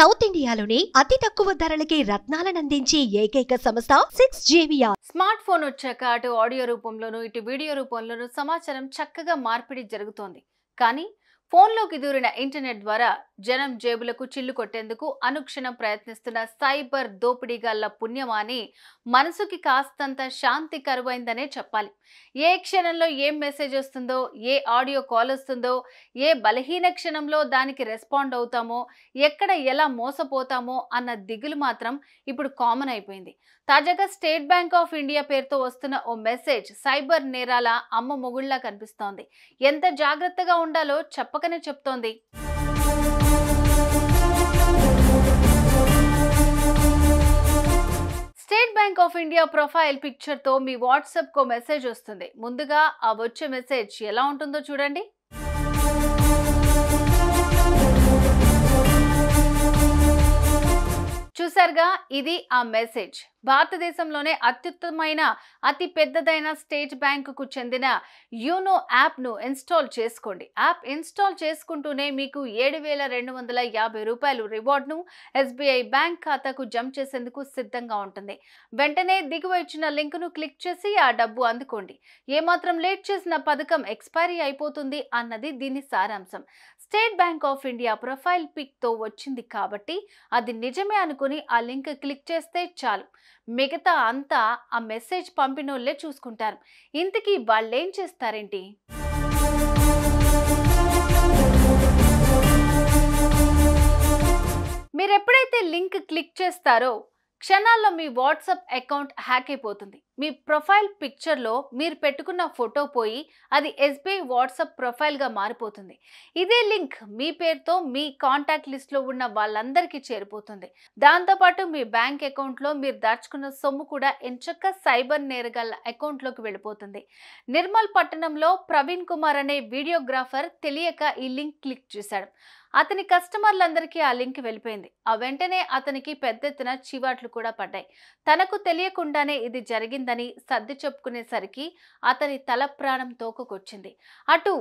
south ఇండియాలోని అతి తక్కువ ధరలకే రత్నాలను అందించే ఏకైక సంస్థ సిక్స్ జేవియా స్మార్ట్ ఫోన్ వచ్చాక అటు ఆడియో రూపంలోనూ ఇటు వీడియో రూపంలోనూ సమాచారం చక్కగా మార్పిడి జరుగుతోంది కానీ ఫోన్లోకి దూరిన ఇంటర్నెట్ ద్వారా జనం జేబులకు చిల్లు కొట్టేందుకు అనుక్షణం ప్రయత్నిస్తున్న సైబర్ దోపిడీగాళ్ల పుణ్యమాని మనసుకి కాస్తంత శాంతి కరువైందనే చెప్పాలి ఏ క్షణంలో ఏం మెసేజ్ వస్తుందో ఏ ఆడియో కాల్ వస్తుందో ఏ బలహీన క్షణంలో దానికి రెస్పాండ్ అవుతామో ఎక్కడ ఎలా మోసపోతామో అన్న దిగులు మాత్రం ఇప్పుడు కామన్ అయిపోయింది తాజాగా స్టేట్ బ్యాంక్ ఆఫ్ ఇండియా పేరుతో వస్తున్న ఓ మెసేజ్ సైబర్ నేరాల అమ్మ మొగుళ్లా కనిపిస్తోంది ఎంత జాగ్రత్తగా ఉండాలో చెప్ప తప్పకనే చెప్తోంది State Bank of India profile పిక్చర్తో మీ వాట్సాప్కు మెసేజ్ వస్తుంది ముందుగా ఆ వచ్చే మెసేజ్ ఎలా ఉంటుందో చూడండి చూసారుగా ఇది ఆ మెసేజ్ భారతదేశంలోనే అత్యుత్తమైన అతి పెద్దదైన స్టేట్ బ్యాంకుకు చెందిన యూనో యాప్ను ఇన్స్టాల్ చేసుకోండి యాప్ ఇన్స్టాల్ చేసుకుంటూనే మీకు ఏడు వేల రెండు వందల యాభై రూపాయలు రివార్డ్ను ఎస్బీఐ బ్యాంక్ ఖాతాకు జంప్ చేసేందుకు సిద్ధంగా ఉంటుంది వెంటనే దిగువ ఇచ్చిన లింక్ను క్లిక్ చేసి ఆ డబ్బు అందుకోండి ఏమాత్రం లేట్ చేసిన పథకం ఎక్స్పైరీ అయిపోతుంది అన్నది దీని సారాంశం State Bank of India profile పిక్తో వచ్చింది కాబట్టి అది నిజమే అనుకుని ఆ లింక్ క్లిక్ చేస్తే చాలు మిగతా అంతా ఆ మెసేజ్ పంపినోళ్ళే చూసుకుంటారు ఇంతకీ వాళ్ళేం చేస్తారేంటి మీరు ఎప్పుడైతే లింక్ క్లిక్ చేస్తారో క్షణాల్లో మీ వాట్సాప్ అకౌంట్ హ్యాక్ అయిపోతుంది మీ ప్రొఫైల్ పిక్చర్లో మీరు పెట్టుకున్న ఫోటో పోయి అది ఎస్బీఐ వాట్సాప్ ప్రొఫైల్గా మారిపోతుంది ఇదే లింక్ మీ పేరుతో మీ కాంటాక్ట్ లిస్ట్లో ఉన్న వాళ్ళందరికీ చేరిపోతుంది దాంతోపాటు మీ బ్యాంక్ అకౌంట్లో మీరు దాచుకున్న సొమ్ము కూడా ఎంచక్క సైబర్ నేరగాళ్ళ అకౌంట్లోకి వెళ్ళిపోతుంది నిర్మల్ పట్టణంలో ప్రవీణ్ కుమార్ అనే వీడియోగ్రాఫర్ తెలియక ఈ లింక్ క్లిక్ చేశాడు అతని కస్టమర్లందరికీ ఆ లింక్ వెళ్ళిపోయింది ఆ వెంటనే అతనికి పెద్ద ఎత్తున చీవాట్లు కూడా పడ్డాయి తనకు తెలియకుండానే ఇది జరిగింది ఉందని సర్ది చెప్పుకునేసరికి అతని తల ప్రాణం తోకకొచ్చింది అటు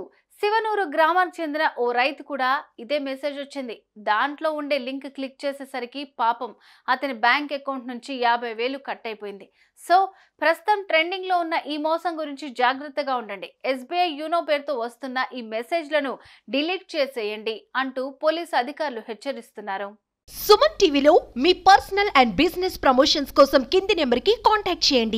శివనూరు గ్రామానికి చెందిన ఓ రైతు కూడా ఇదే మెసేజ్ వచ్చింది దాంట్లో ఉండే లింక్ క్లిక్ చేసేసరికి పాపం అతని బ్యాంక్ అకౌంట్ నుంచి యాభై వేలు కట్ అయిపోయింది సో ప్రస్తుతం ట్రెండింగ్లో ఉన్న ఈ మోసం గురించి జాగ్రత్తగా ఉండండి ఎస్బీఐ యూనో పేరుతో వస్తున్న ఈ మెసేజ్లను డిలీట్ చేసేయండి అంటూ పోలీసు అధికారులు హెచ్చరిస్తున్నారు సుమన్ టీవీలో మీ పర్సనల్ అండ్ బిజినెస్ ప్రమోషన్స్ కోసం కింది నెంబర్కి కాంటాక్ట్ చేయండి